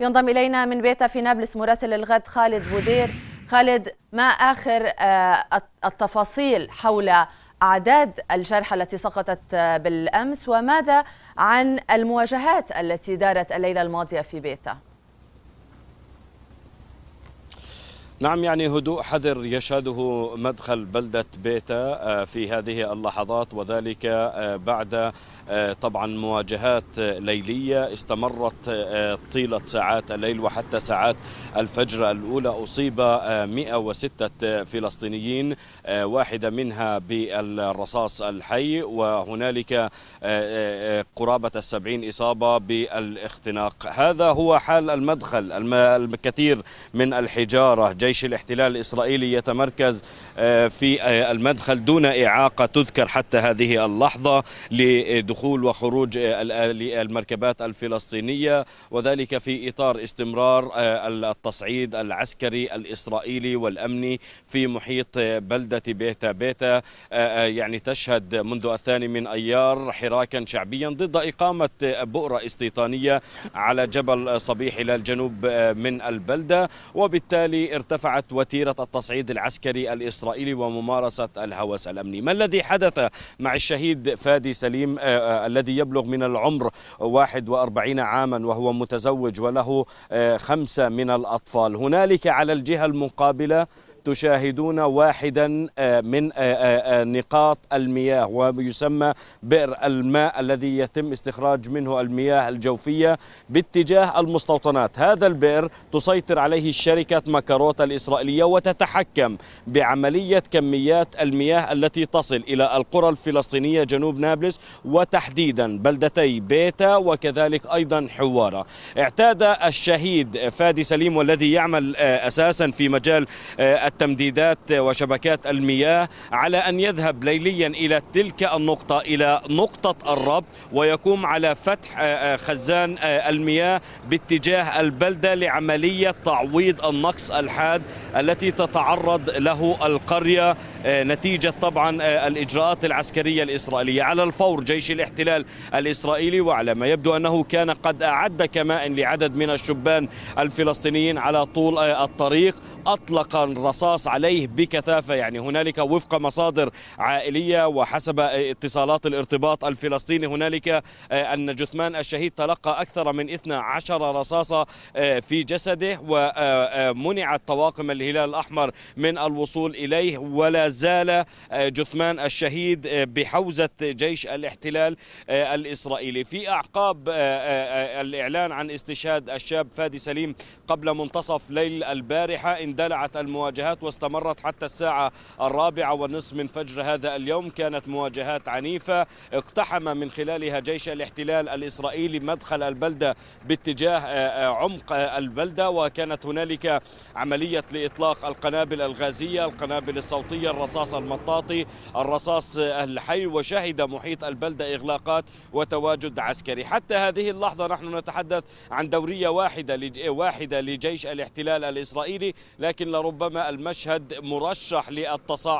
ينضم الينا من بيتا في نابلس مراسل الغد خالد بودير خالد ما اخر آه، التفاصيل حول اعداد الجرحى التي سقطت آه، بالامس وماذا عن المواجهات التي دارت الليله الماضيه في بيتا نعم يعني هدوء حذر يشهده مدخل بلدة بيتا آه، في هذه اللحظات وذلك بعد آه، طبعا مواجهات ليلية استمرت آه، طيلة ساعات الليل وحتى ساعات الفجر الأولى أصيب 106 آه، فلسطينيين واحدة منها بالرصاص الحي وهنالك قرابة السبعين إصابة بالاختناق هذا هو حال المدخل الكثير من الحجارة جيش الاحتلال الإسرائيلي يتمركز في المدخل دون إعاقة تذكر حتى هذه اللحظة لدخول دخول وخروج المركبات الفلسطينية وذلك في إطار استمرار آه، التصعيد العسكري الإسرائيلي والأمني في محيط بلدة بيتا بيتا آه، آه، يعني تشهد منذ الثاني من أيار حراكا شعبيا ضد إقامة بؤرة استيطانية على جبل صبيح إلى الجنوب من البلدة وبالتالي ارتفعت وتيرة التصعيد العسكري الإسرائيلي وممارسة الهوس الأمني ما الذي حدث مع الشهيد فادي سليم آه، الذي يبلغ من العمر 41 عاما وهو متزوج وله آه، خمسة من الأطفال هنالك على الجهة المقابلة تشاهدون واحدا آه، من آه، آه، نقاط المياه ويسمى بئر الماء الذي يتم استخراج منه المياه الجوفية باتجاه المستوطنات هذا البئر تسيطر عليه شركة مكاروتا الإسرائيلية وتتحكم بعملية كميات المياه التي تصل إلى القرى الفلسطينية جنوب نابلس وتحديدا بلدتي بيتا وكذلك أيضا حوارة اعتاد الشهيد فادي سليم والذي يعمل أساسا في مجال التمديدات وشبكات المياه على أن يذهب ليليا إلى تلك النقطة إلى نقطة الربط ويقوم على فتح آه، آه، خزان آه، المياه باتجاه البلدة لعملية تعويض النقص الحاد التي تتعرض له القرية آه، نتيجة طبعا آه، الإجراءات العسكرية الإسرائيلية على الفور جيش الاحتلال الإسرائيلي وعلى ما يبدو أنه كان قد أعد كماء لعدد من الشبان الفلسطينيين على طول آه، الطريق أطلق الرصاص عليه بكثافة يعني هنالك وفق مصادر عائلية وحسب اتصالات الارتباط الفلسطيني هنالك أن جثمان الشهيد تلقى أكثر من 12 رصاصة في جسده ومنعت طواقم الهلال الأحمر من الوصول إليه ولا زال آه، جثمان الشهيد آه، بحوزة جيش الاحتلال آه، الإسرائيلي في أعقاب الإعلان عن استشهاد الشاب فادي سليم قبل منتصف ليل البارحة اندلعت المواجهات واستمرت حتى الساعة الرابعة والنصف من فجر هذا اليوم كانت مواجهات عنيفة اقتحم من خلالها جيش الاحتلال الإسرائيلي مدخل البلدة باتجاه عمق البلدة وكانت هنالك عملية لإطلاق إطلاق القنابل الغازية القنابل الصوتية الرصاص المطاطي الرصاص الحي وشهد محيط البلدة إغلاقات وتواجد عسكري حتى هذه اللحظة نحن نتحدث عن دورية واحدة واحدة لجيش الاحتلال الإسرائيلي لكن لربما المشهد مرشح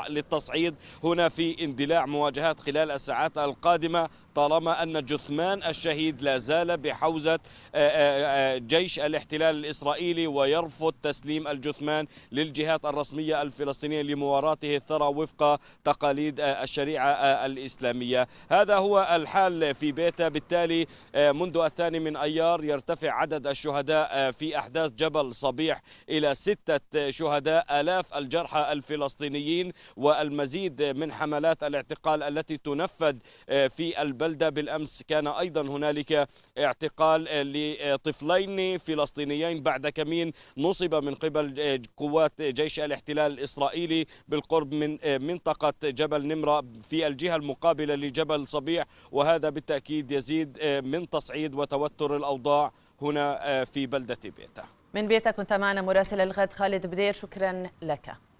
للتصعيد هنا في اندلاع مواجهات خلال الساعات القادمة طالما أن جثمان الشهيد لا زال بحوزة آه، آه، آه، جيش الاحتلال الإسرائيلي ويرفض تسليم الجثمان للجهات الرسمية الفلسطينية لمواراته الثرى وفق تقاليد الشريعة الإسلامية هذا هو الحال في بيتا بالتالي منذ الثاني من أيار يرتفع عدد الشهداء في أحداث جبل صبيح إلى ستة شهداء آلاف الجرحى الفلسطينيين والمزيد من حملات الاعتقال التي تنفذ في الب... البلدة بالأمس كان أيضا هنالك اعتقال لطفلين فلسطينيين بعد كمين نصب من قبل قوات جيش الاحتلال الإسرائيلي بالقرب من منطقة جبل نمرة في الجهة المقابلة لجبل صبيح وهذا بالتأكيد يزيد من تصعيد وتوتر الأوضاع هنا في بلدة بيتا من بيتا كنت معنا مراسل الغد خالد بدير شكرا لك